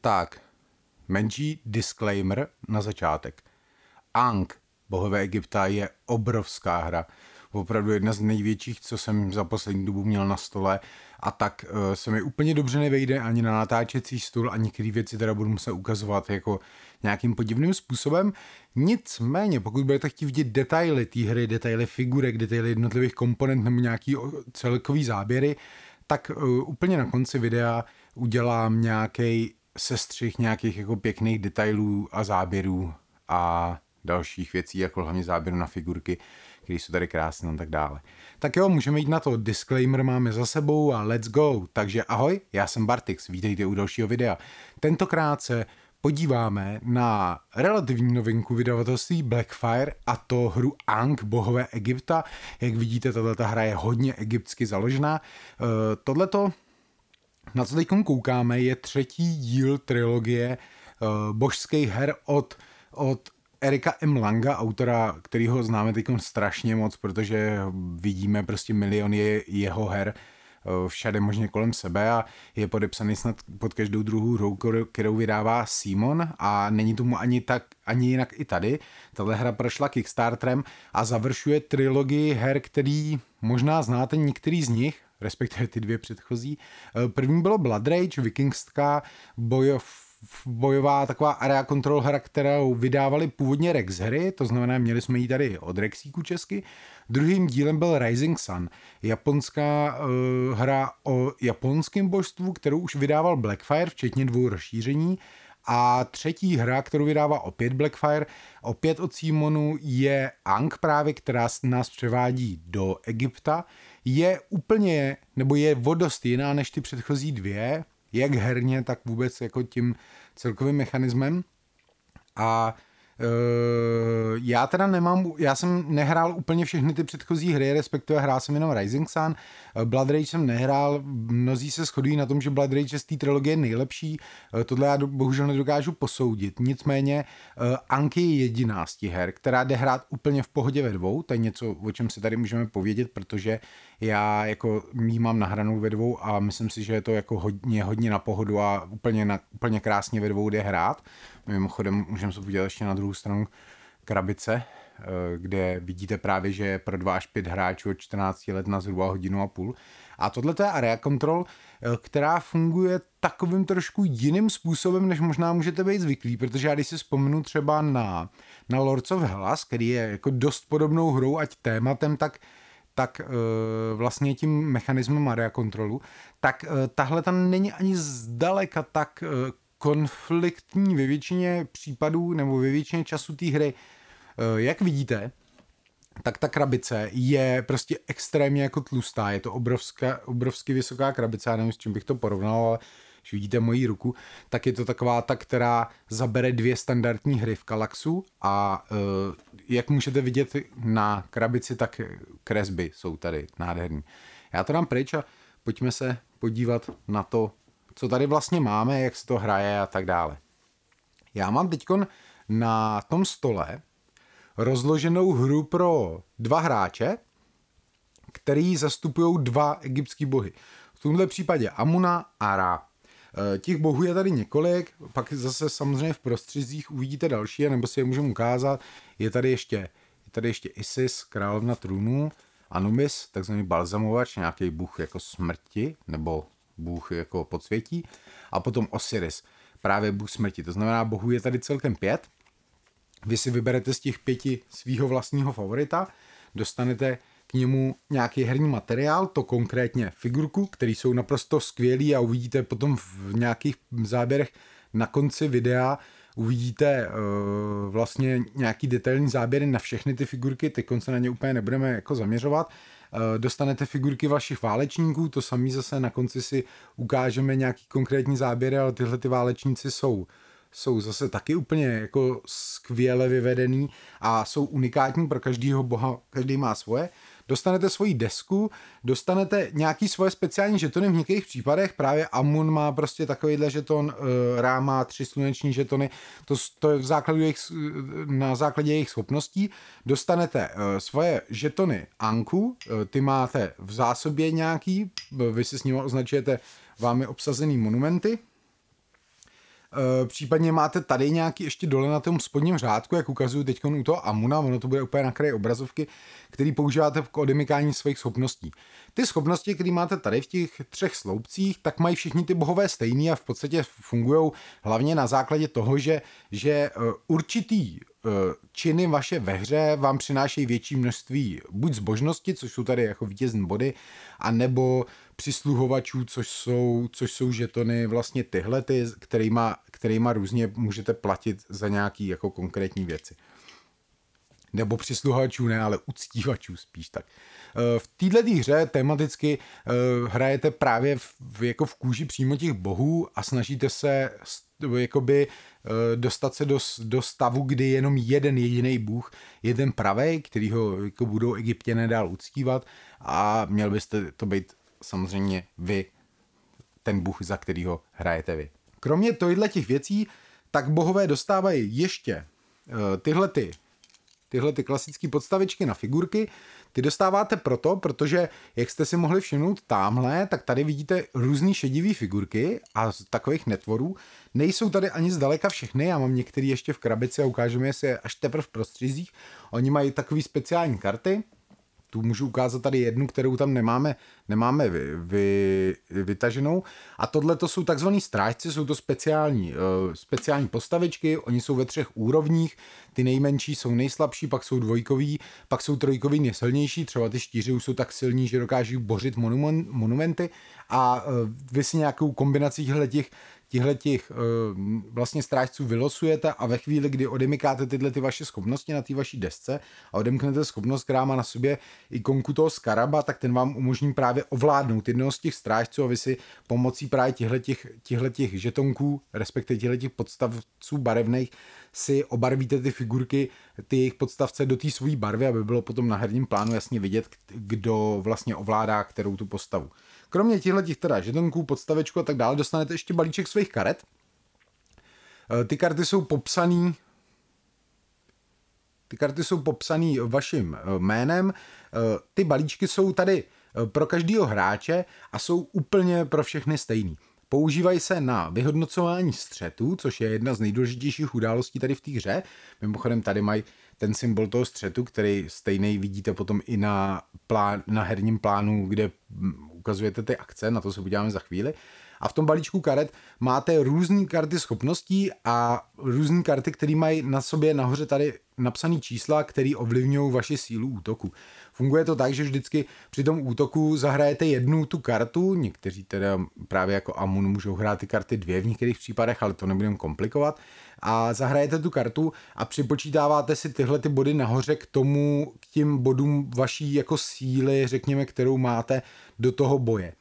Tak, menší disclaimer na začátek. Ankh, bohové Egypta, je obrovská hra. Opravdu jedna z největších, co jsem za poslední dobu měl na stole a tak eh, se mi úplně dobře nevejde ani na natáčecí stůl ani některé věci teda budu muset ukazovat jako nějakým podivným způsobem. Nicméně, pokud budete chtít vidět detaily té hry, detaily figurek, detaily jednotlivých komponent nebo nějaký celkový záběry, tak eh, úplně na konci videa udělám nějaký sestřih nějakých jako pěkných detailů a záběrů a dalších věcí, jako hlavně záběru na figurky, které jsou tady krásné a tak dále. Tak jo, můžeme jít na to. Disclaimer máme za sebou a let's go. Takže ahoj, já jsem Bartix, vítejte u dalšího videa. Tentokrát se podíváme na relativní novinku vydavatelství Blackfire a to hru Ang bohové Egypta. Jak vidíte, tato hra je hodně egyptsky založená. E, eh, Tohle to na co teď koukáme, je třetí díl trilogie uh, eh, božských her od, od Erika M. Langa, autora, kterýho známe teď strašně moc, protože vidíme prostě miliony jeho her eh, všade možně kolem sebe a je podepsaný snad pod každou druhou hrou, kterou vydává Simon a není tomu ani tak, ani jinak i tady. Tahle hra prošla Kickstarterem a završuje trilogii her, který možná znáte některý z nich, respektive ty dvě předchozí. Eh, první bylo Blood Rage, vikingská bojov, bojová taková area control hra, kterou vydávali původně Rex hry, to znamená, měli jsme ji tady od Rexíku česky. Druhým dílem byl Rising Sun, japonská uh, hra o japonském božstvu, kterou už vydával Blackfire, včetně dvou rozšíření. A třetí hra, kterou vydává opět Blackfire, opět od Simonu, je Ang právě, která nás převádí do Egypta je úplně, nebo je vodost jiná než ty předchozí dvě, jak herně, tak vůbec jako tím celkovým mechanismem. A Eh, já teda nemám, já jsem nehrál úplně všechny ty předchozí hry, respektive hrál jsem jenom Rising Sun, eh, Blood Rage jsem nehrál, mnozí se shodují na tom, že Blood Rage je z té trilogie nejlepší, eh, tohle já bohužel nedokážu posoudit, nicméně Anki je jediná z těch her, která jde hrát úplně v pohodě ve dvou, to je něco, o čem se tady můžeme povědět, protože já jako jí mám nahranou ve dvou a myslím si, že je to jako hodně, hodně na pohodu a úplně, na, úplně krásně ve dvou jde hrát. Mimochodem můžeme se podívat ještě na druhou stranu krabice, eh, kde vidíte právě, že je pro 2 až 5 hráčů od 14 let na zhruba hodinu a půl. A tohle je area control, eh, která funguje takovým trošku jiným způsobem, než možná můžete být zvyklí, protože já když si vzpomenu třeba na, na Lords of Hellas, který je jako dost podobnou hrou, ať tématem, tak tak eh, vlastně tím mechanismem area kontrolu, tak tahle tam není ani zdaleka tak konfliktní ve většině případů nebo ve většině času té hry. Eh, jak vidíte, tak ta krabice je prostě extrémně jako tlustá, je to obrovská, obrovsky vysoká krabice, já nevím, s čím bych to porovnal, ale když vidíte moji ruku, tak je to taková ta, která zabere dvě standardní hry v Kalaxu a eh, jak můžete vidět na krabici, tak kresby jsou tady nádherný. Já to dám pryč a pojďme se podívat na to, co tady vlastně máme, jak se to hraje a tak dále. Já mám teď na tom stole rozloženou hru pro dva hráče, který zastupují dva egyptský bohy. V tomhle případě Amuna a Ra. E, těch bohů je tady několik, pak zase samozřejmě v prostředích uvidíte další, nebo si je můžeme ukázat. Je tady ještě, je tady ještě Isis, královna trůnů, Anubis, takzvaný balzamovač, nějaký bůh jako smrti, nebo bůh jako podsvětí, a potom Osiris, právě bůh smrti. To znamená, Bohu je tady celkem pět. Vy si vyberete z těch pěti svého vlastního favorita, dostanete k němu nějaký herní materiál, to konkrétně figurku, které jsou naprosto skvělý a uvidíte potom v nějakých záběrech na konci videa, uvidíte e, vlastně nějaký detailní záběry na všechny ty figurky, teď se na ně úplně nebudeme jako zaměřovat, Eh, dostanete figurky vašich válečníků, to samý zase na konci si ukážeme nějaký konkrétní záběry, ale tyhle ty válečníci jsou jsou zase taky úplně jako skvěle vyvedený a jsou unikátní pro každého boha, každý má svoje. Dostanete svoji desku, dostanete nějaký svoje speciální žetony v některých případech, právě Amun má prostě takovýhle žeton, eh, Rá má tři sluneční žetony, to, to je v základu jejich, na základě jejich schopností. Dostanete eh, svoje žetony Anku, eh, ty máte v zásobě nějaký, vy si s nimi označujete vámi obsazený monumenty, Eh, případně máte tady nějaký ještě dole na tom spodním řádku, jak ukazuju teď u toho Amuna, ono to bude úplně na kraji obrazovky, který používáte k odemykání svých schopností. Ty schopnosti, které máte tady v těch třech sloupcích, tak mají všichni ty bohové stejný a v podstatě fungují hlavně na základě toho, že, že eh, určitý eh, činy vaše ve hře vám přinášejí větší množství buď zbožnosti, což jsou tady jako vítězní body, a nebo přisluhovačů, což jsou, což jsou žetony vlastně tyhle, ty, kterýma kterýma různě můžete platit za nějaký jako konkrétní věci. Nebo přisluhačů ne, ale uctívačů spíš tak. Eh, v této hře tematicky eh, hrajete právě v, jako v kůži přímo těch bohů a snažíte se jakoby eh, dostat se do, do stavu, kdy jenom jeden jediný bůh jeden pravý, který ho jako budou egyptěné dál uctívat a měl byste to být samozřejmě vy, ten bůh, za kterýho hrajete vy. Kromě tohle těch věcí, tak bohové dostávají ještě eh, tyhle ty tyhle ty klasické podstavičky na figurky, ty dostáváte proto, protože jak jste si mohli všimnout tamhle, tak tady vidíte různé šedivé figurky a z takových netvorů. Nejsou tady ani zdaleka všechny, já mám některé ještě v krabici a ukážeme si je až teprve v prostřizích. Oni mají takové speciální karty, tu můžu ukázat tady jednu, kterou tam nemáme, nemáme vy, vy, vytaženou. A tohle to jsou takzvaní strážci, jsou to speciální, uh, speciální postavičky, oni jsou ve třech úrovních, ty nejmenší jsou nejslabší, pak jsou dvojkový, pak jsou trojkový nejsilnější, třeba ty štíři už jsou tak silní, že dokáží bořit monumen, monumenty a uh, vy si nějakou kombinací těch tihle těch eh, vlastně strážců vylosujete a ve chvíli, kdy odemykáte tyhle ty vaše schopnosti na té vaší desce a odemknete schopnost, která má na sobě i konku toho skaraba, tak ten vám umožní právě ovládnout jednoho z těch strážců a vy si pomocí právě těchto těch, žetonků, respektive těchto těch podstavců barevných, si obarvíte ty figurky, ty jejich podstavce do té své barvy, aby bylo potom na herním plánu jasně vidět, kdo vlastně ovládá kterou tu postavu. Kromě těchto těch teda žetonků, podstavečku a tak dále dostanete ještě balíček svých karet. Eh, ty karty jsou popsané ty karty jsou popsané vaším eh, jménem, eh, ty balíčky jsou tady pro každého hráče a jsou úplně pro všechny stejný. Používají se na vyhodnocování střetů, což je jedna z nejdůležitějších událostí tady v té hře. Mimochodem tady mají ten symbol toho střetu, který stejný vidíte potom i na, plán, na herním plánu, kde mm, ukazujete ty akce, na to se podíváme za chvíli. A v tom balíčku karet máte různé karty schopností a různé karty, které mají na sobě nahoře tady napsané čísla, které ovlivňují vaši sílu útoku. Funguje to tak, že vždycky při tom útoku zahrajete jednu tu kartu, někteří teda právě jako Amun můžou hrát ty karty dvě v některých případech, ale to nebudeme komplikovat, a zahrajete tu kartu a připočítáváte si tyhle ty body nahoře k tomu, k těm bodům vaší jako síly, řekněme, kterou máte do toho boje.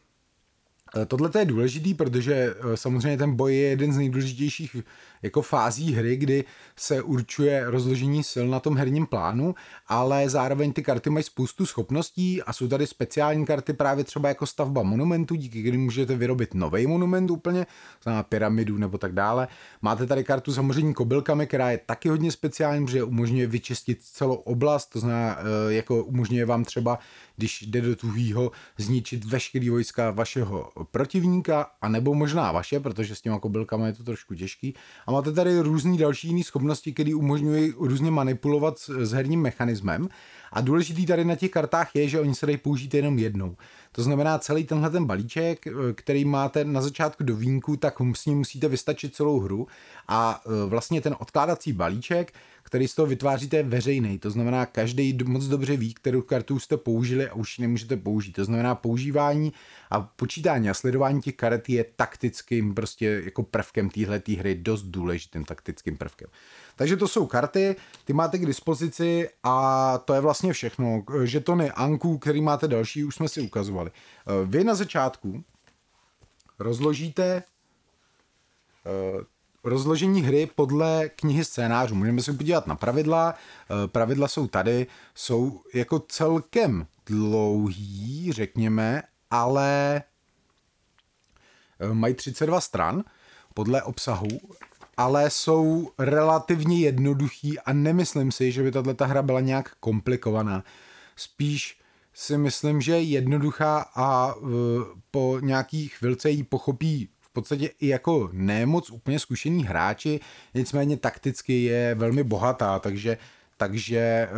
E, tohle je důležitý, protože e, samozřejmě ten boj je jeden z nejdůležitějších jako fází hry, kdy se určuje rozložení sil na tom herním plánu, ale zároveň ty karty mají spoustu schopností a jsou tady speciální karty právě třeba jako stavba monumentu, díky kterým můžete vyrobit nový monument úplně, znamená pyramidu nebo tak dále. Máte tady kartu samozřejmě kobylkami, která je taky hodně speciální, protože umožňuje vyčistit celou oblast, to znamená, eh, jako umožňuje vám třeba, když jde do tuhýho, zničit veškerý vojska vašeho protivníka, anebo možná vaše, protože s těma kobylkama je to trošku těžký, a máte tady různé další jiné schopnosti, které umožňují různě manipulovat s herním mechanismem. A důležitý tady na těch kartách je, že oni se dají použít jenom jednou. To znamená, celý tenhle ten balíček, eh, který máte na začátku do vínku, tak s ním musíte vystačit celou hru a eh, vlastně ten odkládací balíček, který z toho vytváříte, je veřejný. To znamená, každý moc dobře ví, kterou kartu jste použili a už ji nemůžete použít. To znamená, používání a počítání a sledování těch karet je taktickým prostě jako prvkem téhle hry dost důležitým taktickým prvkem. Takže to jsou karty, ty máte k dispozici a to je vlastně všechno. Žetony Anku, který máte další, už jsme si ukazovali. Eh, vy na začátku rozložíte eh, rozložení hry podle knihy scénářů. Můžeme se podívat na pravidla. Eh, pravidla jsou tady, jsou jako celkem dlouhý, řekněme, ale mají 32 stran podle obsahu ale jsou relativně jednoduchý a nemyslím si, že by tahle hra byla nějak komplikovaná. Spíš si myslím, že je jednoduchá a e, po nějakých chvilce ji pochopí v podstatě i jako nemoc úplně zkušený hráči, nicméně takticky je velmi bohatá, takže takže e,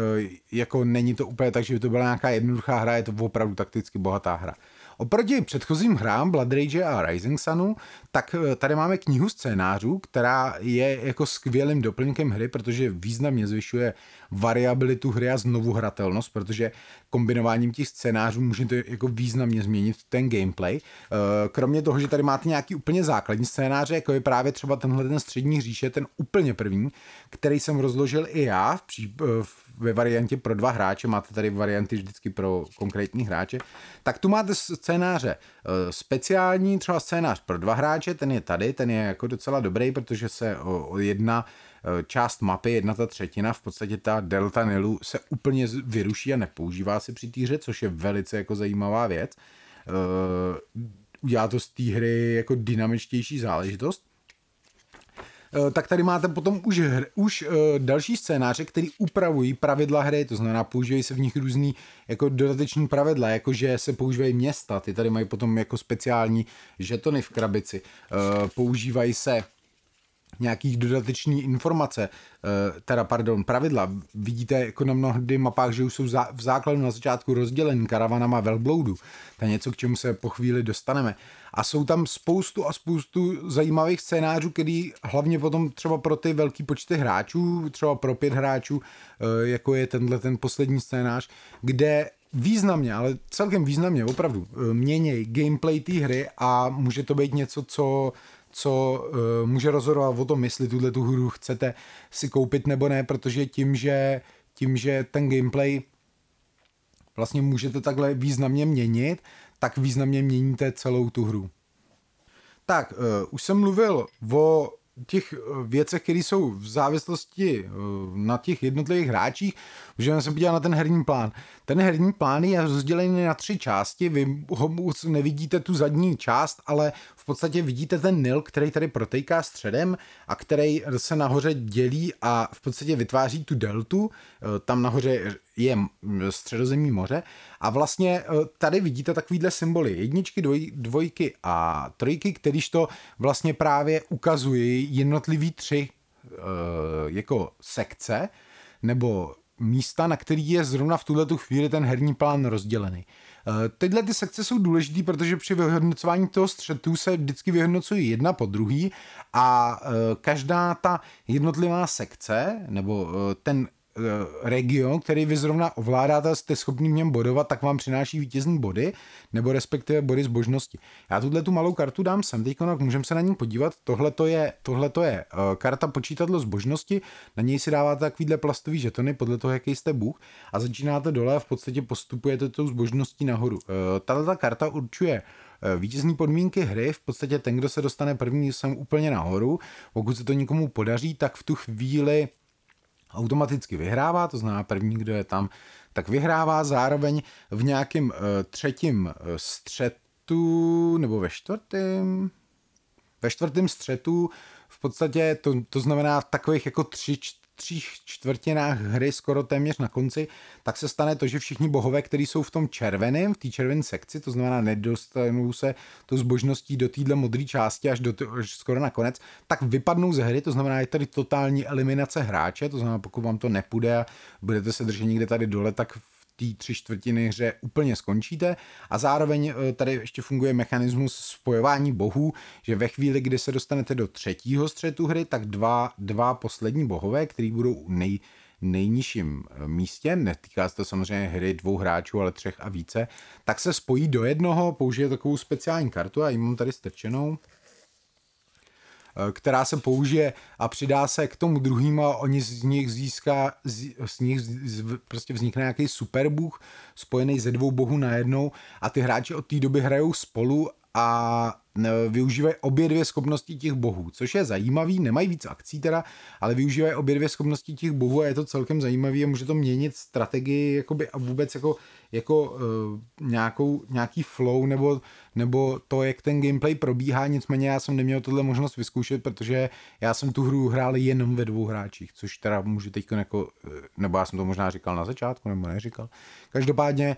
jako není to úplně tak, že by to byla nějaká jednoduchá hra, je to opravdu takticky bohatá hra. Oproti předchozím hrám Blood Rage a Rising Sunu, tak eh, tady máme knihu scénářů, která je jako skvělým doplňkem hry, protože významně zvyšuje variabilitu hry a znovu hratelnost, protože kombinováním těch scénářů můžete jako významně změnit ten gameplay. Eh, kromě toho, že tady máte nějaký úplně základní scénáře, jako je právě třeba tenhle ten střední říše, ten úplně první, který jsem rozložil i já v, pří, eh, v ve variantě pro dva hráče, máte tady varianty vždycky pro konkrétní hráče, tak tu máte scénáře eh, speciální, třeba scénář pro dva hráče, ten je tady, ten je jako docela dobrý, protože se o jedna eh, část mapy, jedna ta třetina, v podstatě ta delta Nilu se úplně vyruší a nepoužívá se při týře, což je velice jako zajímavá věc. Eh, udělá to z té hry jako dynamičtější záležitost. Eh, tak tady máte potom už, hr, už eh, další scénáře, který upravují pravidla hry, to znamená používají se v nich různý jako dodateční pravidla, jako že se používají města, ty tady mají potom jako speciální žetony v krabici, eh, používají se nějakých dodateční informace, eh, teda pardon, pravidla. Vidíte jako na mnohdy mapách, že už jsou v základu na začátku rozdělen karavanama velbloudu. To je něco, k čemu se po chvíli dostaneme. A jsou tam spoustu a spoustu zajímavých scénářů, který hlavně potom třeba pro ty velký počty hráčů, třeba pro pět hráčů, eh, jako je tenhle ten poslední scénář, kde významně, ale celkem významně, opravdu, eh, měněj gameplay té hry a může to být něco, co co eh, může rozhodovat o tom, jestli tuhle tu hru chcete si koupit nebo ne, protože tím, že, tím, že ten gameplay vlastně můžete takhle významně měnit, tak významně měníte celou tu hru. Tak, uh, už jsem mluvil o těch eh, věcech, které jsou v závislosti na těch jednotlivých hráčích, můžeme se podívat na ten herní plán. Ten herní plán je rozdělený na tři části, vy ho nevidíte tu zadní část, ale v podstatě vidíte ten Nil, který tady protejká středem a který se nahoře dělí a v podstatě vytváří tu deltu, eh, tam nahoře je středozemní moře a vlastně eh, tady vidíte takovýhle symboly, jedničky, dvoj, dvojky a trojky, kterýž to vlastně právě ukazují jednotlivý tři eh, jako sekce, nebo místa, na který je zrovna v tuhle chvíli ten herní plán rozdělený. Eh, tyhle ty sekce jsou důležité, protože při vyhodnocování toho střetu se vždycky vyhodnocují jedna po druhý a eh, každá ta jednotlivá sekce nebo eh, ten Eh, region, který vy zrovna ovládáte, jste schopni v něm bodovat, tak vám přináší vítězný body, nebo respektive body z božnosti. Já tuhle tu malou kartu dám sem teď, no, můžeme se na ní podívat. Tohle to je, tohleto je eh, karta počítadlo zbožnosti, na něj si dáváte takovýhle plastový žetony podle toho, jaký jste bůh a začínáte dole a v podstatě postupujete tou zbožností nahoru. Eh, Tato ta karta určuje vítězní podmínky hry, v podstatě ten, kdo se dostane první sem úplně nahoru, pokud se to nikomu podaří, tak v tu chvíli automaticky vyhrává, to znamená první, kdo je tam, tak vyhrává zároveň v nějakém eh, třetím eh, střetu, nebo ve čtvrtém, ve čtvrtém střetu v podstatě to, to znamená v takových jako tři, třích čtvrtinách hry, skoro téměř na konci, tak se stane to, že všichni bohové, kteří jsou v tom červeném, v té červené sekci, to znamená nedostanou se tou zbožností do téhle modré části až, do, až skoro na konec, tak vypadnou ze hry, to znamená je tady totální eliminace hráče, to znamená pokud vám to nepůjde a budete se držet někde tady dole, tak v té tři čtvrtiny hře úplně skončíte a zároveň eh, tady ještě funguje mechanismus spojování bohů, že ve chvíli, kdy se dostanete do třetího střetu hry, tak dva, dva poslední bohové, který budou nej, nejnižším eh, místě, netýká se to samozřejmě hry dvou hráčů, ale třech a více, tak se spojí do jednoho, použije takovou speciální kartu a jim mám tady strčenou. Eh, která se použije a přidá se k tomu druhým a oni z nich získá, z, z nich z, prostě vznikne nějaký superbůh spojený ze dvou bohů najednou a ty hráči od té doby hrajou spolu a Eh, využívají obě dvě schopnosti těch bohů, což je zajímavý, nemají víc akcí teda, ale využívají obě dvě schopnosti těch bohů a je to celkem zajímavý a může to měnit strategii jakoby a vůbec jako, jako uh, nějakou, nějaký flow nebo, nebo to, jak ten gameplay probíhá, nicméně já jsem neměl tohle možnost vyzkoušet, protože já jsem tu hru hrál jenom ve dvou hráčích, což teda můžu teď jako, eh, nebo já jsem to možná říkal na začátku, nebo neříkal. Každopádně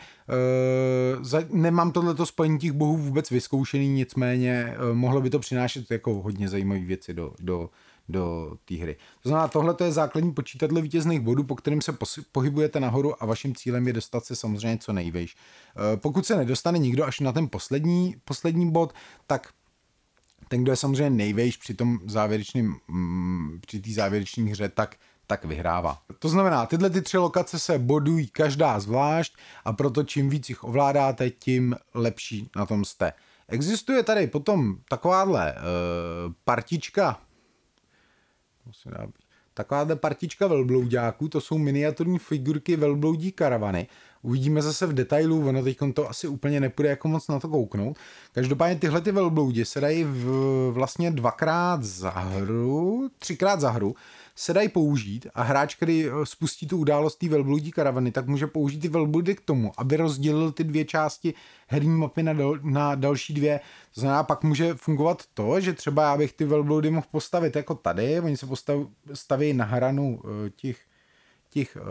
uh, za, nemám tohleto spojení těch bohů vůbec vyzkoušený, nicméně mě, eh, mohlo by to přinášet jako hodně zajímavé věci do, do, do té hry. To znamená, tohle je základní počítadlo vítězných bodů, po kterým se pohybujete nahoru a vaším cílem je dostat se samozřejmě co nejvejš. Eh, pokud se nedostane nikdo až na ten poslední, poslední bod, tak ten, kdo je samozřejmě nejvejš při tom závěrečným, mm, při té závěrečné hře, tak tak vyhrává. To znamená, tyhle ty tři lokace se bodují každá zvlášť a proto čím víc jich ovládáte, tím lepší na tom jste. Existuje tady potom takováhle uh, partička, takováhle partička velbloudáků, to jsou miniaturní figurky velbloudí karavany. Uvidíme zase v detailu, ono teď to asi úplně nepůjde jako moc na to kouknout. Každopádně tyhle ty velbloudi se dají v, vlastně dvakrát za hru, třikrát za hru se dají použít a hráč, který eh, spustí tu událost té velbludí karavany, tak může použít ty velbludy k tomu, aby rozdělil ty dvě části herní mapy na, dal, na další dvě. To znamená, pak může fungovat to, že třeba já bych ty velbludy mohl postavit jako tady, oni se postav, staví na hranu eh, těch, těch uh,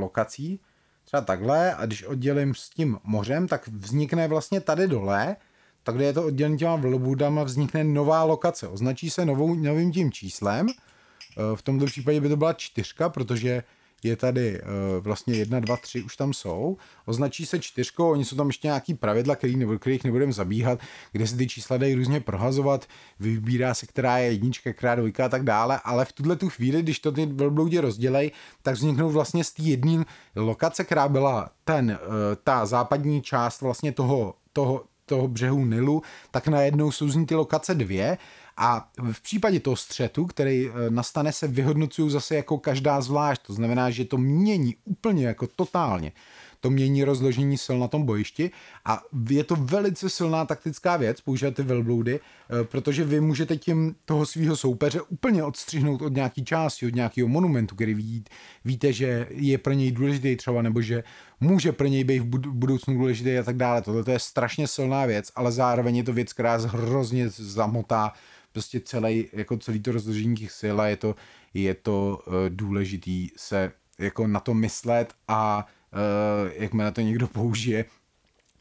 lokací, třeba takhle, a když oddělím s tím mořem, tak vznikne vlastně tady dole, tak kde je to oddělení těma vlbudama, vznikne nová lokace. Označí se novou, novým tím číslem Eh, v tomto případě by to byla čtyřka, protože je tady eh, vlastně jedna, dva, tři už tam jsou. Označí se čtyřkou, oni jsou tam ještě nějaký pravidla, který, nebo, kterých nebudeme zabíhat, kde se ty čísla dají různě prohazovat, vybírá se, která je jednička, která dvojka a tak dále, ale v tuhle tu chvíli, když to ty velbloudě rozdělej, tak vzniknou vlastně z té jedné lokace, která byla ten, eh, ta západní část vlastně toho, toho, toho břehu Nilu, tak najednou jsou z ní ty lokace dvě a v případě toho střetu, který eh, nastane, se vyhodnocují zase jako každá zvlášť. To znamená, že to mění úplně jako totálně. To mění rozložení sil na tom bojišti a je to velice silná taktická věc, používat ty velbloudy, eh, protože vy můžete tím toho svého soupeře úplně odstřihnout od nějaký části, od nějakého monumentu, který vidí, víte, že je pro něj důležitý třeba, nebo že může pro něj být v budoucnu důležitý a tak dále. Toto je strašně silná věc, ale zároveň je to věc, která hrozně zamotá prostě celý, jako celý to rozložení těch sil a je to, je to uh, důležitý se jako na to myslet a uh, eh, na to někdo použije,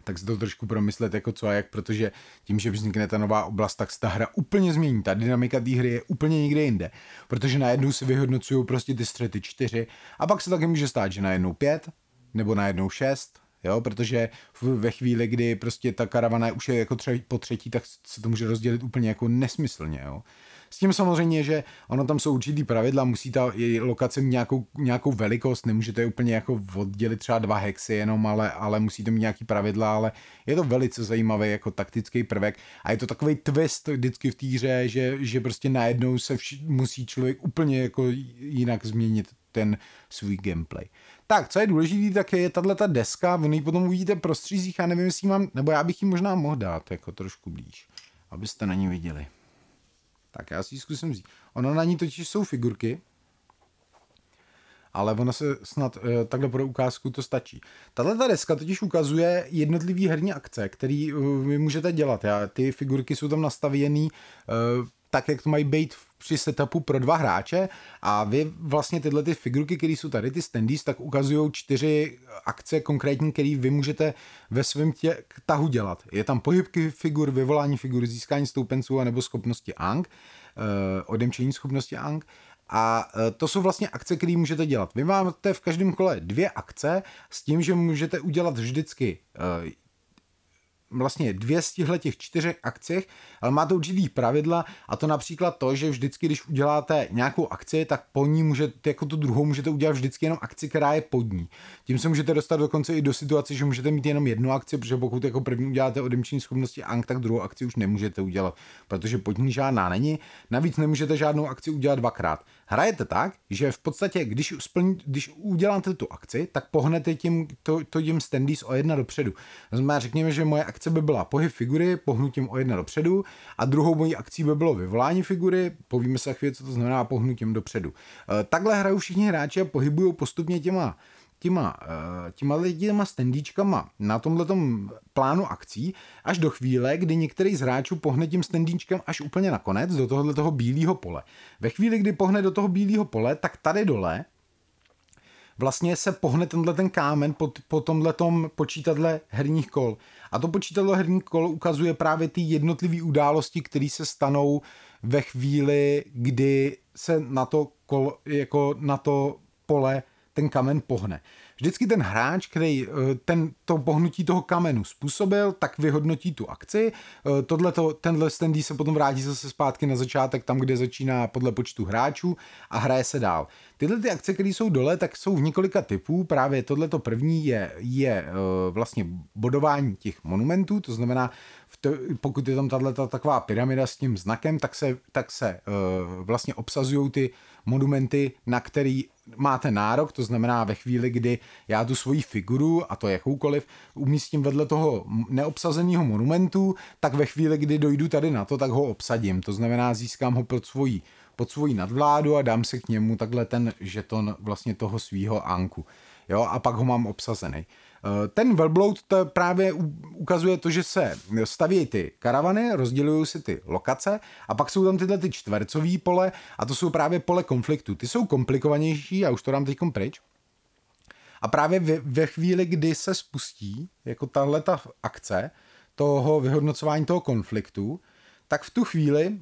tak si to trošku promyslet jako co a jak, protože tím, že vznikne ta nová oblast, tak se ta hra úplně změní. Ta dynamika té hry je úplně někde jinde, protože najednou se vyhodnocují prostě ty střety čtyři a pak se taky může stát, že najednou pět, nebo najednou šest, jo, protože ve chvíli, kdy prostě ta karavana už je jako tře- po třetí, tak se to může rozdělit úplně jako nesmyslně, jo. S tím samozřejmě, že ono tam jsou určitý pravidla, musí ta lokace mít nějakou, nějakou velikost, nemůžete úplně jako oddělit třeba dva hexy jenom, ale, ale musí to mít nějaký pravidla, ale je to velice zajímavý jako taktický prvek a je to takový twist vždycky v týře, že, že prostě najednou se vši- musí člověk úplně jako jinak změnit ten svůj gameplay. Tak, co je důležité, tak je tahle ta deska, vy ji potom uvidíte prostřízích a nevím, jestli mám, nebo já bych ji možná mohl dát jako trošku blíž, abyste na ní viděli. Tak já si ji zkusím vzít. Ono na ní totiž jsou figurky, ale ona se snad e, takhle pro ukázku to stačí. Tahle ta deska totiž ukazuje jednotlivý herní akce, který e, vy můžete dělat. Já, ty figurky jsou tam nastavěné e, eh, tak, jak to mají být v při setupu pro dva hráče a vy vlastně tyhle ty figurky, které jsou tady, ty standees, tak ukazují čtyři akce konkrétní, které vy můžete ve svém tahu dělat. Je tam pohybky figur, vyvolání figur, získání stoupenců anebo schopnosti Ang, eh, odemčení schopnosti Ang. A eh, to jsou vlastně akce, které můžete dělat. Vy máte v každém kole dvě akce s tím, že můžete udělat vždycky eh, vlastně dvě z těchto těch čtyřech akcích, ale má to určitý pravidla a to například to, že vždycky, když uděláte nějakou akci, tak po ní můžete, jako tu druhou, můžete udělat vždycky jenom akci, která je pod ní. Tím se můžete dostat dokonce i do situace, že můžete mít jenom jednu akci, protože pokud jako první uděláte odemční schopnosti Ang, tak druhou akci už nemůžete udělat, protože pod ní žádná není. Navíc nemůžete žádnou akci udělat dvakrát hrajete tak, že v podstatě, když, splní, když uděláte tu akci, tak pohnete tím, to, to tím standees o jedna dopředu. To znamená, řekněme, že moje akce by byla pohyb figury, pohnutím o jedna dopředu a druhou mojí akcí by bylo vyvolání figury, povíme se chvíli, co to znamená pohnutím dopředu. Eh, takhle hrajou všichni hráči a pohybují postupně těma těma, eh, těma lidima standíčkama na tomhletom plánu akcí až do chvíle, kdy některý z hráčů pohne tím standíčkem až úplně na konec do tohohle toho bílého pole. Ve chvíli, kdy pohne do toho bílého pole, tak tady dole vlastně se pohne tenhle ten kámen po, po tomhle počítadle herních kol. A to počítadlo herních kol ukazuje právě ty jednotlivé události, které se stanou ve chvíli, kdy se na to, kol, jako na to pole ten kamen pohne. Vždycky ten hráč, který eh, ten, to pohnutí toho kamenu způsobil, tak vyhodnotí tu akci. Eh, tohleto, tenhle standy se potom vrátí zase zpátky na začátek, tam, kde začíná podle počtu hráčů a hraje se dál. Tyhle ty akce, které jsou dole, tak jsou v několika typů. Právě tohleto první je, je eh, vlastně bodování těch monumentů, to znamená, to, pokud je tam tato taková pyramida s tím znakem, tak se, tak se vlastně obsazují ty monumenty, na který máte nárok, to znamená ve chvíli, kdy já tu svoji figuru, a to jakoukoliv, umístím vedle toho neobsazeného monumentu, tak ve chvíli, kdy dojdu tady na to, tak ho obsadím. To znamená, získám ho pod svoji, pod svojí nadvládu a dám si k němu takhle ten žeton vlastně toho svýho Anku. Jo, a pak ho mám obsazený. Eh, ten velbloud to právě ukazuje to, že se staví ty karavany, rozdělují si ty lokace a pak jsou tam tyhle ty čtvercové pole a to jsou právě pole konfliktu. Ty jsou komplikovanější, a už to dám teď pryč. A právě ve, ve chvíli, kdy se spustí jako tahle ta akce toho vyhodnocování toho konfliktu, tak v tu chvíli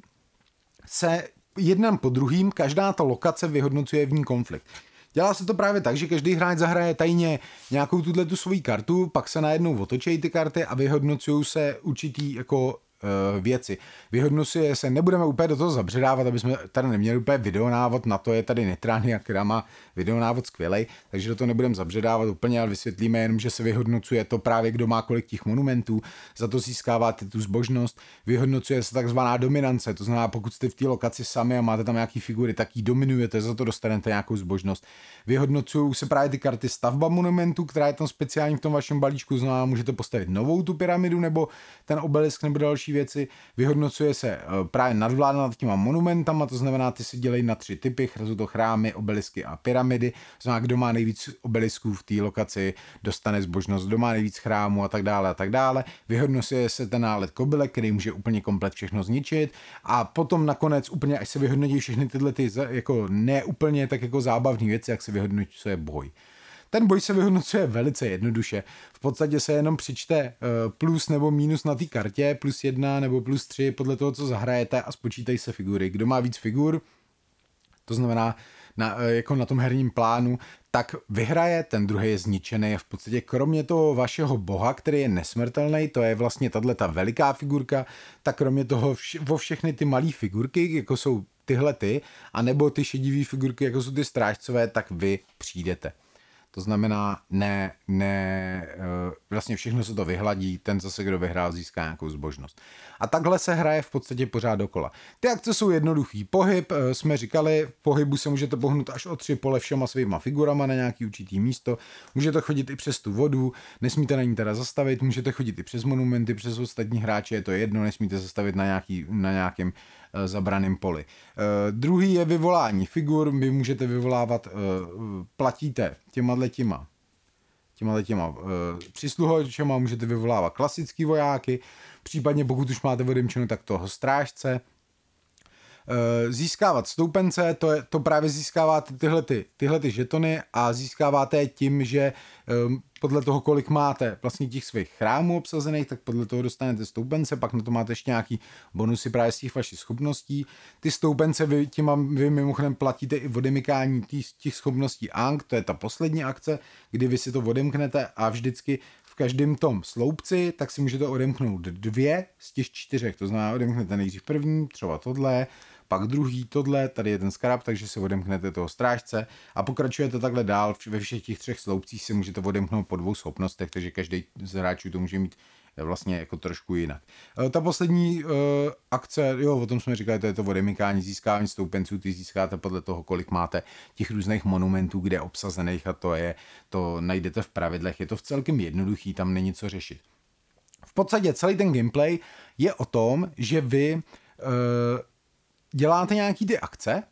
se jeden po druhým každá ta lokace vyhodnocuje v ní konflikt. Dělá se to právě tak, že každý hráč zahraje tajně nějakou tuhle tu svoji kartu, pak se najednou otočejí ty karty a vyhodnocují se určitý jako Eh, věci. Vyhodnocuje se, nebudeme úplně do toho zabředávat, aby jsme tady neměli úplně videonávod, na to je tady Netránia, která má videonávod skvělej, takže do toho nebudeme zabředávat úplně, ale vysvětlíme jenom, že se vyhodnocuje to právě, kdo má kolik těch monumentů, za to získává tu zbožnost, vyhodnocuje se takzvaná dominance, to znamená, pokud jste v té lokaci sami a máte tam nějaký figury, tak ji dominujete, za to dostanete nějakou zbožnost. Vyhodnocují se právě ty karty stavba monumentu, která je tam speciální v tom vašem balíčku, znamená, můžete postavit novou tu pyramidu nebo ten obelisk nebo další další věci. Vyhodnocuje se eh, právě nadvláda nad těma monumentama, to znamená, ty se dělají na tři typy, jsou to chrámy, obelisky a pyramidy. To znamená, kdo má nejvíc obelisků v té lokaci, dostane zbožnost, kdo má nejvíc chrámů a tak dále a tak dále. Vyhodnocuje se ten nálet kobyle, který může úplně komplet všechno zničit a potom nakonec úplně, až se vyhodnotí všechny tyhle ty jako neúplně tak jako zábavné věci, jak se vyhodnotí co je boj. Ten boj se vyhodnocuje velice jednoduše. V podstatě se jenom přičte eh, plus nebo minus na té kartě, plus jedna nebo plus tři podle toho, co zahrajete a spočítají se figury. Kdo má víc figur, to znamená na, eh, jako na tom herním plánu, tak vyhraje, ten druhý je zničený a v podstatě kromě toho vašeho boha, který je nesmrtelný, to je vlastně tahle ta veliká figurka, tak kromě toho vš- vo všechny ty malé figurky, jako jsou tyhle ty, anebo ty šedivý figurky, jako jsou ty strážcové, tak vy přijdete. To znamená, ne, ne, eh, vlastně všechno se to vyhladí, ten zase, kdo vyhrál, získá nějakou zbožnost. A takhle se hraje v podstatě pořád dokola. Ty akce jsou jednoduchý. Pohyb, eh, jsme říkali, v pohybu se můžete pohnout až o tři pole všema svýma figurama na nějaký určitý místo. Můžete chodit i přes tu vodu, nesmíte na ní teda zastavit, můžete chodit i přes monumenty, přes ostatní hráče, je to jedno, nesmíte zastavit na, nějaký, na nějakém Eh, za braným poli. Eh, druhý je vyvolání figur, vy můžete vyvolávat, eh, platíte těma letima těma těma přisluhočema můžete vyvolávat klasický vojáky, případně pokud už máte odemčeno, tak toho strážce, Eh, získávat stoupence, to, je, to právě získáváte tyhle, ty, tyhle ty žetony a získáváte je tím, že ehm, podle toho, kolik máte vlastně těch svých chrámů obsazených, tak podle toho dostanete stoupence, pak na to máte ještě nějaký bonusy právě z těch vašich schopností. Ty stoupence vy, mám vy mimochodem platíte i odemykání těch, těch schopností Ang, to je ta poslední akce, kdy vy si to odemknete a vždycky v každém tom sloupci, tak si můžete odemknout dvě z těch čtyřech, to znamená odemknete nejdřív první, třeba tohle, pak druhý tohle, tady je ten skarab, takže si odemknete toho strážce a pokračujete takhle dál. Ve všech těch třech sloupcích si můžete odemknout po dvou schopnostech, takže každý z hráčů to může mít eh, vlastně jako trošku jinak. Eh, ta poslední uh, akce, jo, o tom jsme říkali, to je to odemykání, získávání stoupenců, ty získáte podle toho, kolik máte těch různých monumentů, kde obsazených a to je, to najdete v pravidlech, je to v celkem jednoduchý, tam není co řešit. V podstatě celý ten gameplay je o tom, že vy uh, děláte nějaký ty akce,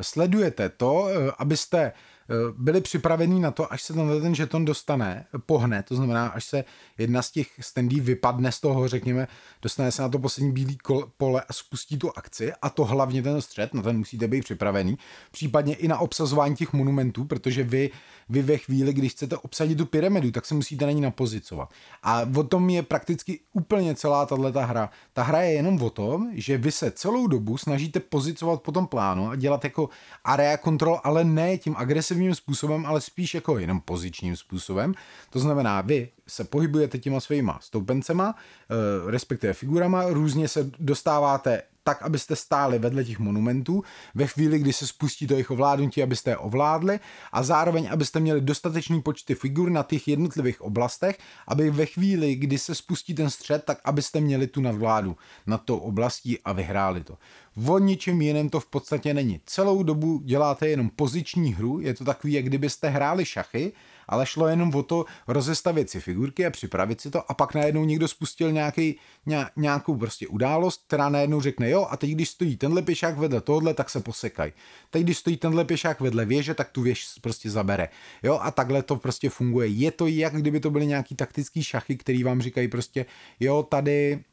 sledujete to, eh, abyste Eh, byli připraveni na to, až se tenhle ten žeton dostane, pohne, to znamená, až se jedna z těch standí vypadne z toho, řekněme, dostane se na to poslední bílý pole a spustí tu akci a to hlavně ten střed, na ten musíte být připravený, případně i na obsazování těch monumentů, protože vy, vy ve chvíli, když chcete obsadit tu pyramidu, tak se musíte na ní napozicovat. A o tom je prakticky úplně celá tahle ta hra. Ta hra je jenom o tom, že vy se celou dobu snažíte pozicovat po tom plánu a dělat jako area control, ale ne tím agresivním pasivním způsobem, ale spíš jako jenom pozičním způsobem. To znamená, vy se pohybujete těma svýma stoupencema, eh, respektive figurama, různě se dostáváte tak, abyste stáli vedle těch monumentů ve chvíli, kdy se spustí to jejich ovládnutí, abyste je ovládli a zároveň, abyste měli dostatečný počty figur na těch jednotlivých oblastech, aby ve chvíli, kdy se spustí ten střed, tak abyste měli tu nadvládu nad tou oblastí a vyhráli to. O ničem jiném to v podstatě není. Celou dobu děláte jenom poziční hru, je to takový, jak kdybyste hráli šachy, ale šlo jenom o to rozestavit si figurky a připravit si to a pak najednou někdo spustil nějaký, ně, nějakou prostě událost, která najednou řekne jo a teď když stojí tenhle pěšák vedle tohle, tak se posekaj. Teď když stojí tenhle pěšák vedle věže, tak tu věž prostě zabere. Jo a takhle to prostě funguje. Je to jak kdyby to byly nějaký taktický šachy, který vám říkají prostě jo tady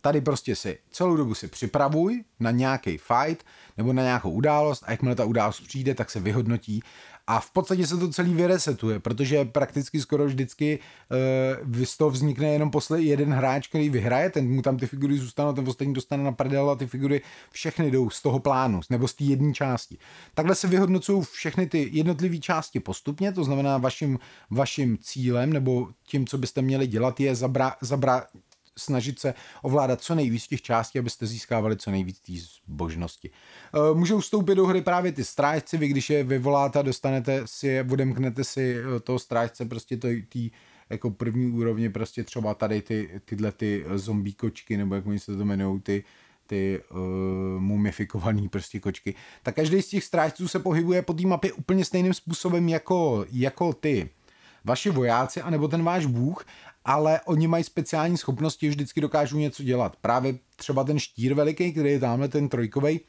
tady prostě si celou dobu si připravuj na nějaký fight nebo na nějakou událost a jakmile ta událost přijde, tak se vyhodnotí a v podstatě se to celý vyresetuje, protože prakticky skoro vždycky e, z toho vznikne jenom posle jeden hráč, který vyhraje, ten mu tam ty figury zůstanou, ten ostatní dostane na prdel a ty figury všechny jdou z toho plánu, nebo z té jedné části. Takhle se vyhodnocují všechny ty jednotlivé části postupně, to znamená vaším, vaším cílem nebo tím, co byste měli dělat, je zabra, zabra, snažit se ovládat co nejvíc těch částí, abyste získávali co nejvíc té zbožnosti. Eh, můžou vstoupit do hry právě ty strážci, vy když je vyvoláte, dostanete si je, odemknete si eh, toho strážce, prostě to tý, jako první úrovně prostě třeba tady ty, tyhle ty eh, zombí kočky, nebo jak oni se to jmenují, ty, ty uh, mumifikované prostě kočky. Tak každý z těch strážců se pohybuje po té mapě úplně stejným způsobem jako, jako ty vaši vojáci, anebo ten váš bůh ale oni mají speciální schopnosti, vždycky dokážou něco dělat. Právě třeba ten štír veliký, který je tamhle ten trojkový,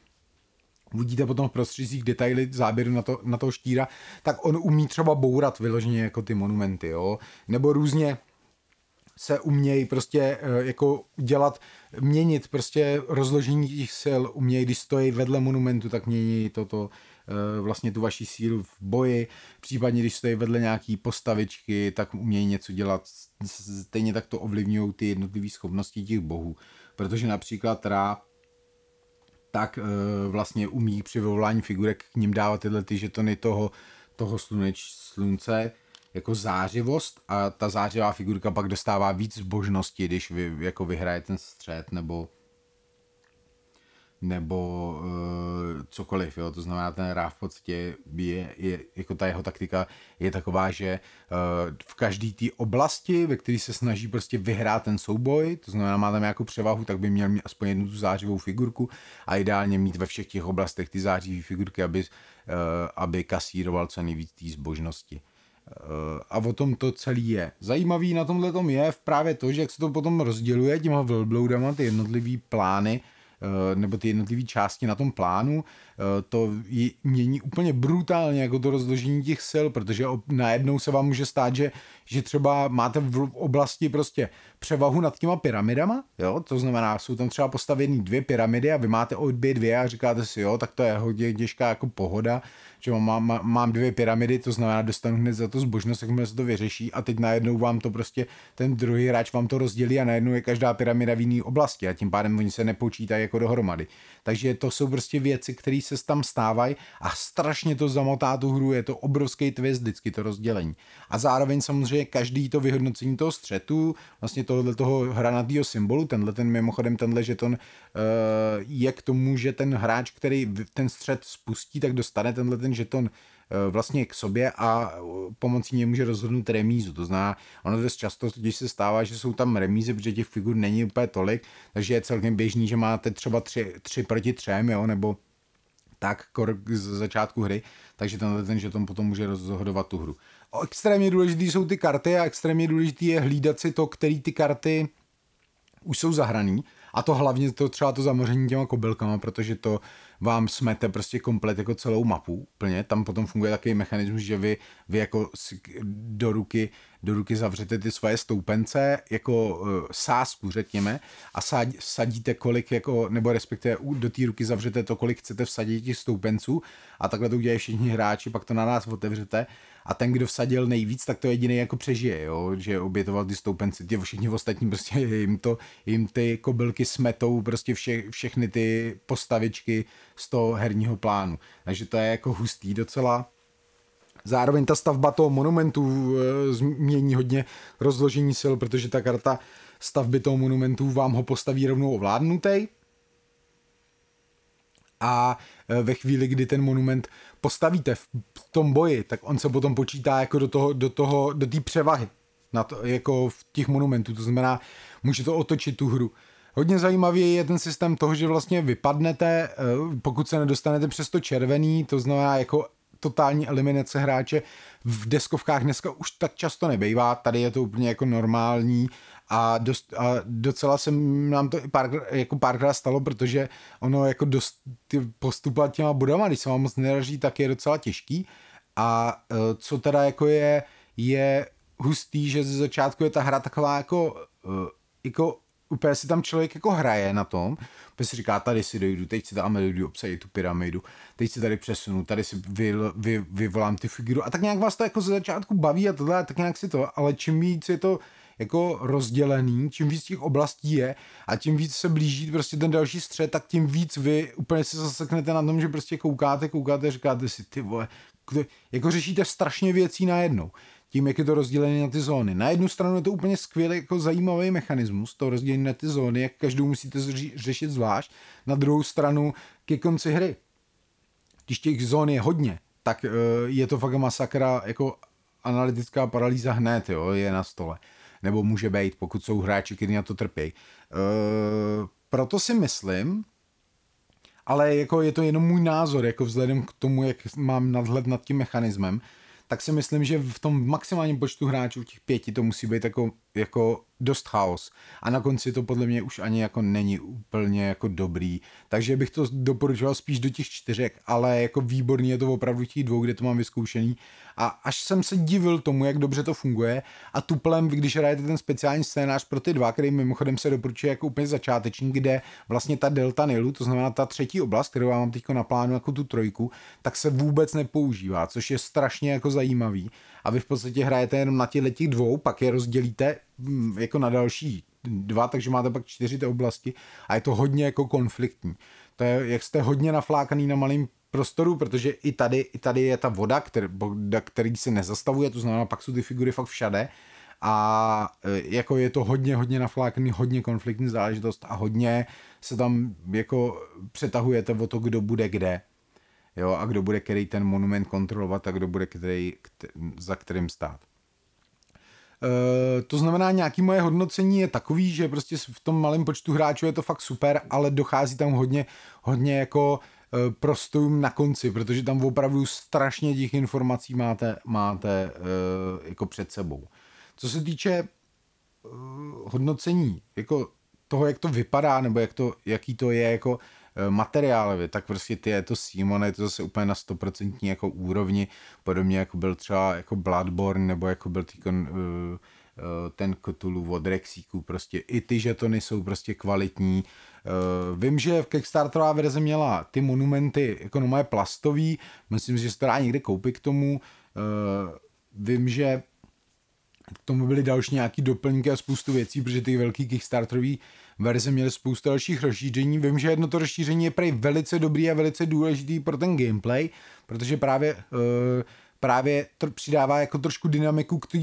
uvidíte potom v prostředcích detaily záběru na, to, na toho štíra, tak on umí třeba bourat vyloženě jako ty monumenty, jo? nebo různě se umějí prostě eh, jako dělat, měnit prostě rozložení těch sil, umějí, když stojí vedle monumentu, tak mění toto, to, Eh, vlastně tu vaši sílu v boji, případně když stojí vedle nějaký postavičky, tak umějí něco dělat, stejně tak to ovlivňují ty jednotlivé schopnosti těch bohů, protože například Ra tak eh, vlastně umí při vyvolání figurek k ním dávat tyhle ty žetony toho, toho sluneč, slunce, jako zářivost a ta zářivá figurka pak dostává víc zbožnosti, když vy, jako vyhraje ten střed nebo nebo uh, cokoliv. Jo? To znamená, ten Ráv v podstatě je, je, jako ta jeho taktika je taková, že uh, v každé té oblasti, ve které se snaží prostě vyhrát ten souboj, to znamená, má tam nějakou převahu, tak by měl mít aspoň jednu tu zářivou figurku a ideálně mít ve všech těch oblastech ty zářivé figurky, aby, uh, aby kasíroval co nejvíc té zbožnosti. A o tom to celý je. Zajímavý na tomhle tom je právě to, že jak se to potom rozděluje těma velbloudama, ty jednotlivý plány, Eh, nebo ty jednotlivé části na tom plánu, eh, to mění úplně brutálně jako to rozložení těch sil, protože najednou se vám může stát, že že třeba máte v oblasti prostě převahu nad těma pyramidama, jo, to znamená, jsou tam třeba postaveny dvě pyramidy a vy máte obě dvě a říkáte si, jo, tak to je hodně těžká jako pohoda, že mám, mám, mám dvě pyramidy, to znamená, dostanu hned za to zbožnost, jakmile se to vyřeší a teď najednou vám to prostě, ten druhý hráč vám to rozdělí a najednou je každá pyramida v jiné oblasti a tím pádem oni se nepočítají jako dohromady. Takže to jsou prostě věci, které se tam stávají a strašně to zamotá tu hru, je to obrovský twist vždycky to rozdělení. A zároveň samozřejmě samozřejmě každý to vyhodnocení toho střetu, vlastně tohle toho hranatého symbolu, tenhle ten mimochodem tenhle žeton eh, je k tomu, že ten hráč, který ten střet spustí, tak dostane tenhle ten žeton eh, vlastně k sobě a eh, pomocí něj může rozhodnout remízu. To zná. ono dost často když se stává, že jsou tam remízy, protože těch figur není úplně tolik, takže je celkem běžný, že máte třeba tři, tři proti třem, jo, nebo tak kor z začátku hry, takže tenhle ten žeton potom může rozhodovat tu hru. Extrémně důležité jsou ty karty a extrémně důležité je hlídat si to, který ty karty už jsou zahraný. A to hlavně to třeba to zamoření těma kobylkama, protože to vám smete prostě komplet jako celou mapu úplně. Tam potom funguje takový mechanismus, že vy, vy jako do ruky, do ruky zavřete ty svoje stoupence, jako uh, e, sásku řekněme, a sad, sadíte kolik, jako, nebo respektive do té ruky zavřete to, kolik chcete vsadit těch stoupenců a takhle to udělají všichni hráči, pak to na nás otevřete a ten, kdo vsadil nejvíc, tak to jediný jako přežije, jo? že obětoval ty stoupenci, ty všichni ostatní prostě jim, to, jim ty kobylky smetou prostě vše, všechny ty postavičky z toho herního plánu. Takže to je jako hustý docela. Zároveň ta stavba toho monumentu eh, změní hodně rozložení sil, protože ta karta stavby toho monumentu vám ho postaví rovnou ovládnutej, a e, ve chvíli, kdy ten monument postavíte v tom boji, tak on se potom počítá jako do toho, do toho, do té převahy na to, jako v těch monumentů, to znamená, může to otočit tu hru. Hodně zajímavý je ten systém toho, že vlastně vypadnete, e, pokud se nedostanete přes to červený, to znamená jako totální eliminace hráče. V deskovkách dneska už tak často nebejvá, tady je to úplně jako normální a, dost, a docela se nám to pár, jako párkrát stalo, protože ono jako dost, postupovat těma budama, když se vám moc neraží, tak je docela těžký a e, co teda jako je, je hustý, že ze začátku je ta hra taková jako, e, jako úplně si tam člověk jako hraje na tom, protože si říká, tady si dojdu, teď si tam dojdu obsadit tu pyramidu, teď si tady přesunu, tady si vy, vy, vyvolám ty figuru a tak nějak vás to jako ze začátku baví a tohle, tak nějak si to, ale čím víc je to jako rozdělený, čím víc těch oblastí je a tím víc se blíží prostě ten další střed, tak tím víc vy úplně se zaseknete na tom, že prostě koukáte, koukáte, říkáte si, ty vole, kdo, jako řešíte strašně věcí najednou tím, jak je to rozdělené na ty zóny. Na jednu stranu je to úplně skvělý, jako zajímavý mechanismus, to rozdělení na ty zóny, jak každou musíte řešit zvlášť. Na druhou stranu ke konci hry, když těch zón je hodně, tak eh, je to fakt masakra, jako analytická paralýza hned, jo, je na stole nebo může být, pokud jsou hráči, kteří na to trpí. Uh, proto si myslím, ale jako je to jenom můj názor, jako vzhledem k tomu, jak mám nadhled nad tím mechanismem, tak si myslím, že v tom maximálním počtu hráčů, těch pěti, to musí být jako jako dost chaos. A na konci to podle mě už ani jako není úplně jako dobrý. Takže bych to doporučoval spíš do těch čtyřek, ale jako výborný je to opravdu těch dvou, kde to mám vyzkoušený. A až jsem se divil tomu, jak dobře to funguje a tuplem, když hrajete ten speciální scénář pro ty dva, který mimochodem se doporučuje jako úplně začáteční, kde vlastně ta delta Nilu, to znamená ta třetí oblast, kterou já mám teď na plánu jako tu trojku, tak se vůbec nepoužívá, což je strašně jako zajímavý a vy v podstatě hrajete jenom na těch letích dvou, pak je rozdělíte hm, jako na další dva, takže máte pak čtyři ty oblasti a je to hodně jako konfliktní. To je, jak jste hodně naflákaný na malým prostoru, protože i tady, i tady je ta voda, který, voda, který se nezastavuje, to znamená, pak jsou ty figury fakt všade a e, jako je to hodně, hodně naflákaný, hodně konfliktní záležitost a hodně se tam jako přetahujete o to, kdo bude kde. Jo, a kdo bude který ten monument kontrolovat a kdo bude který, který za kterým stát. E, to znamená, nějaké moje hodnocení je takový, že prostě v tom malém počtu hráčů je to fakt super, ale dochází tam hodně, hodně jako eh, prostojům na konci, protože tam opravdu strašně těch informací máte, máte eh, jako před sebou. Co se týče hodnocení, jako toho, jak to vypadá, nebo jak to, jaký to je, jako Eh, materiálově, tak prostě ty je to Simon, je to zase úplně na 100% jako úrovni, podobně jako byl třeba jako Bloodborne, nebo jako byl týkon, eh, eh, ten Cthulhu od Rexíku, prostě i ty žetony jsou prostě kvalitní. Vím, že v Kickstarterová verze měla ty monumenty jako no moje plastový, myslím, že se to dá někde koupit k tomu. Vím, že k tomu byly další nějaký doplňky a spoustu věcí, protože ty velký Kickstarterový verze měly spoustu dalších rozšíření. Vím, že jedno to rozšíření je prej velice dobrý a velice důležitý pro ten gameplay, protože právě uh, právě tr- přidává jako trošku dynamiku k té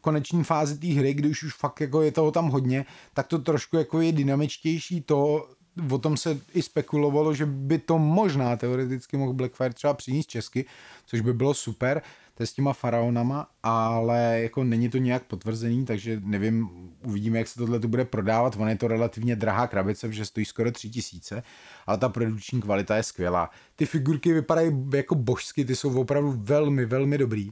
koneční fázi té hry, když už fakt jako je toho tam hodně, tak to trošku jako je dynamičtější to, o tom se i spekulovalo, že by to možná teoreticky mohl Blackfire třeba přinést česky, což by bylo super to je s těma faraonama, ale jako není to nějak potvrzený, takže nevím, uvidíme, jak se tohle tu bude prodávat. Ona je to relativně drahá krabice, protože stojí skoro tři tisíce, ale ta produkční kvalita je skvělá. Ty figurky vypadají jako božsky, ty jsou opravdu velmi, velmi dobrý.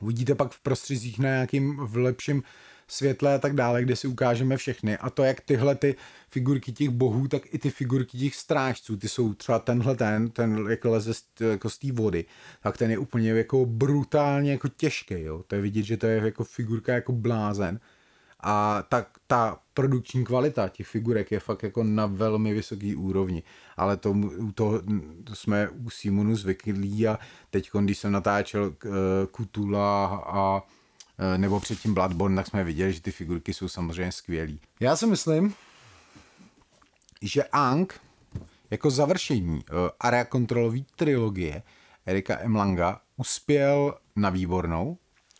Uvidíte pak v prostředích na nějakým v lepším světle a tak dále, kde si ukážeme všechny. A to, jak tyhle ty figurky těch bohů, tak i ty figurky těch strážců, ty jsou třeba tenhle ten, ten jak leze z, jako z té vody, tak ten je úplně jako brutálně jako těžký, jo. To je vidět, že to je jako figurka jako blázen. A tak ta produkční kvalita těch figurek je fakt jako na velmi vysoký úrovni. Ale to, to, to jsme u Simonu zvyklí a teď, když jsem natáčel uh, Kutula a Eh, nebo předtím Bloodborne, tak jsme viděli, že ty figurky jsou samozřejmě skvělý. Já si myslím, že Ang jako završení eh, area kontrolové trilogie Erika M. Langa uspěl na výbornou.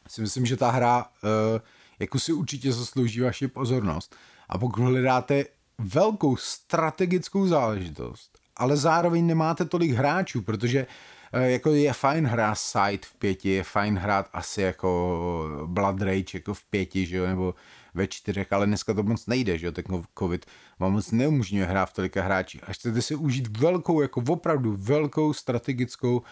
Si myslím, že ta hra eh, jako si určitě zaslouží vaši pozornost. A pokud hledáte velkou strategickou záležitost, ale zároveň nemáte tolik hráčů, protože Eh, jako je fajn hrát Side v pěti, je fajn hrát asi jako Blood Rage jako v pěti, že jo, nebo ve čtyřech, ale dneska to moc nejde, že jo, ten covid vám moc neumožňuje hrát v tolika hráčích. A chcete si užít velkou, jako opravdu velkou strategickou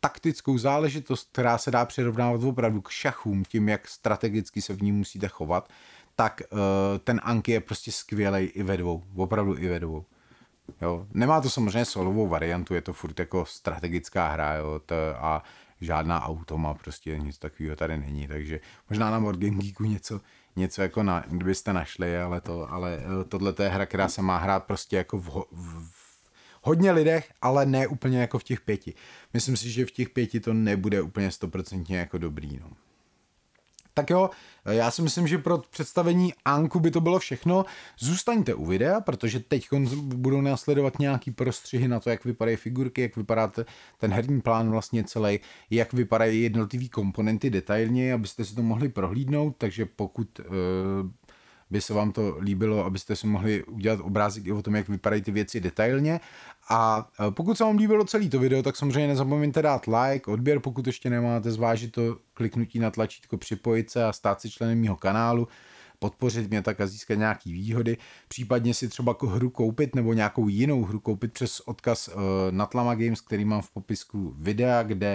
taktickou záležitost, která se dá přirovnávat opravdu k šachům, tím, jak strategicky se v ní musíte chovat, tak eh, ten Anki je prostě skvělej i ve dvou, opravdu i ve dvou. Jo. Nemá to samozřejmě solovou variantu, je to furt jako strategická hra jo, t- a žádná automa, prostě nic takového tady není, takže možná na Board Game Geeku něco, něco jako na, kdybyste našli, ale, to, ale eh, tohle je hra, která se má hrát prostě jako v, v, v hodně lidech, ale ne úplně jako v těch pěti. Myslím si, že v těch pěti to nebude úplně stoprocentně jako dobrý. No. Tak jo, já si myslím, že pro představení Anku by to bylo všechno. Zůstaňte u videa, protože teď budou následovat nějaký prostřihy na to, jak vypadají figurky, jak vypadá ten herní plán vlastně celý, jak vypadají jednotlivý komponenty detailně, abyste si to mohli prohlídnout, takže pokud eh, by se vám to líbilo, abyste si mohli udělat obrázek i o tom, jak vypadají ty věci detailně. A e, pokud se vám líbilo celý to video, tak samozřejmě nezapomeňte dát like, odběr, pokud ještě nemáte, zvážit to kliknutí na tlačítko připojit se a stát se členem mého kanálu podpořit mě tak a získat nějaký výhody, případně si třeba hru koupit nebo nějakou jinou hru koupit přes odkaz eh, na Tlama Games, který mám v popisku videa, kde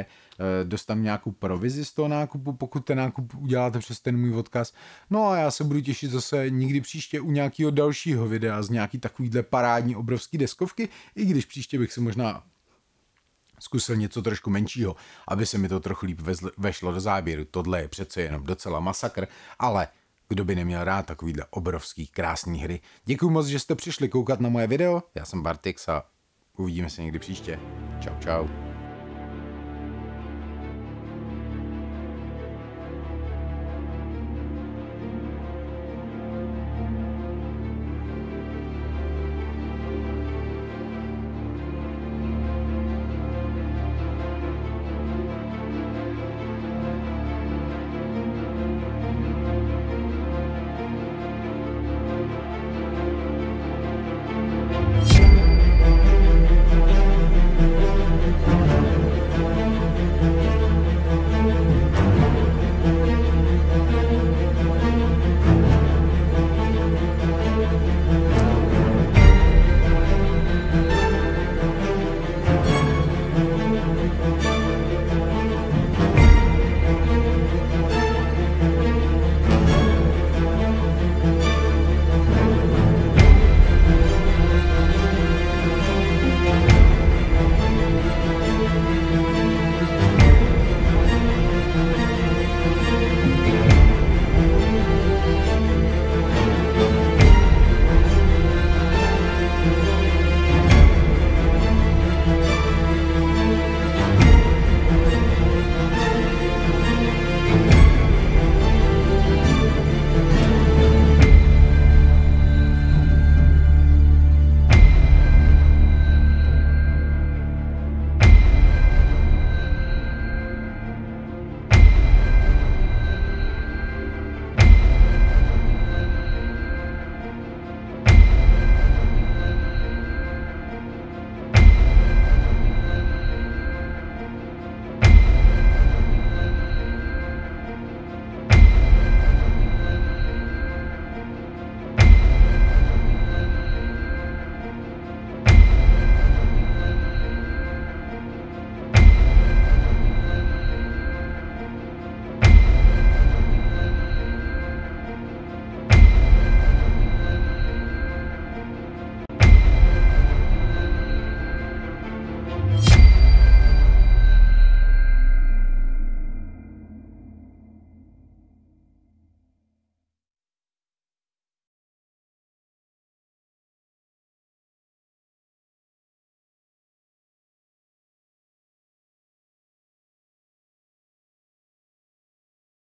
eh, dostanu nějakou provizi z toho nákupu, pokud ten nákup uděláte přes ten můj odkaz. No a já se budu těšit zase nikdy příště u nějakého dalšího videa z nějaký takovýhle parádní obrovský deskovky, i když příště bych si možná zkusil něco trošku menšího, aby se mi to trochu líp vešlo do záběru. Tohle je přece jenom docela masakr, ale kdo by neměl rád takovýhle obrovský, krásný hry. Děkuji moc, že jste přišli koukat na moje video. Já jsem Bartix a uvidíme se někdy příště. Čau, čau.